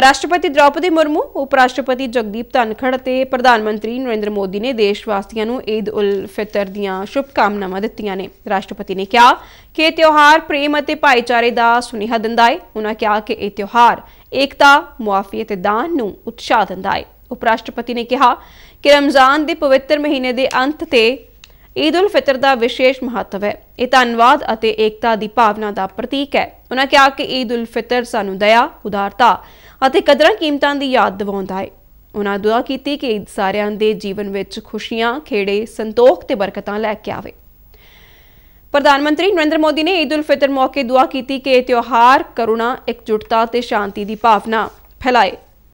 ਰਾਸ਼ਟਰਪਤੀ ਦ੍ਰੌਪਦੀ ਮੁਰਮੂ ਉਪ ਰਾਸ਼ਟਰਪਤੀ ਜਗਦੀਪ ਧਨਖੜ ਅਤੇ ਪ੍ਰਧਾਨ ਮੰਤਰੀ ਨਰਿੰਦਰ ਮੋਦੀ ਨੇ ਦੇਸ਼ ਵਾਸੀਆਂ ਨੂੰ ਈਦ ਉਲ ਫਿਤਰ ਦੀਆਂ ਸ਼ੁਭ ਕਾਮਨਾਵਾਂ ਦਿੱਤੀਆਂ ਨੇ ਰਾਸ਼ਟਰਪਤੀ ਨੇ ਕਿਹਾ ਕਿ ਇਹ ਤਿਉਹਾਰ ਪ੍ਰੇਮ ਅਤੇ ਭਾਈਚਾਰੇ ਦਾ ਸੁਨੇਹਾ ਦਿੰਦਾ ਹੈ ਉਹਨਾਂ ਕਿਹਾ ਕਿ ਇਹ ਤਿਉਹਾਰ ਏਕਤਾ ਮੁਆਫੀ ਅਤੇ ਦਾਨ ਨੂੰ ਉਤਸ਼ਾਹ ਦਿੰਦਾ ਹੈ ਉਪ ਰਾਸ਼ਟਰਪਤੀ ਨੇ ਕਿਹਾ ਕਿ ਰਮਜ਼ਾਨ ਦੇ ਪਵਿੱਤਰ ਮਹੀਨੇ ਦੇ ਅੰਤ ਤੇ ਈਦ ਉਲ ਫਿਤਰ ਦਾ ਵਿਸ਼ੇਸ਼ ਮਹੱਤਵ ਹੈ ਇਹ ਧੰਨਵਾਦ ਅਤੇ ਏਕਤਾ ਦੀ ਭਾਵਨਾ ਦਾ ਪ੍ਰਤੀਕ ਹੈ ਉਹਨਾਂ ਕਿਹਾ ਕਿ ਈਦ ਉਲ ਫਿਤਰ ਸਾਨੂੰ ਦਇਆ ਉਦਾਰਤਾ ਅਤੇ ਕਦਰਾਂ ਕੀਮਤਾਂ ਦੀ ਯਾਦ ਦਿਵਾਉਂਦਾ ਹੈ ਉਹਨਾਂ ਦੁਆ ਕੀਤੀ ਕਿ ਈਦ ਸਾਰਿਆਂ ਦੇ ਜੀਵਨ ਵਿੱਚ ਖੁਸ਼ੀਆਂ ਖੇੜੇ ਸੰਤੋਖ ਤੇ ਬਰਕਤਾਂ ਲੈ ਕੇ ਆਵੇ ਪ੍ਰਧਾਨ ਮੰਤਰੀ ਨਰਿੰਦਰ ਮੋਦੀ ਨੇ ਈਦ ਉਲ ਫਿਤਰ ਮੌਕੇ ਦੁਆ ਕੀਤੀ ਕਿ ਇਹ ਤਿਉਹਾਰ ਕਰੁਣਾ ਇਕਜੁੱਟਤਾ ਤੇ ਸ਼ਾਂਤੀ ਦੀ ਭਾਵਨਾ ਫੈਲਾਏ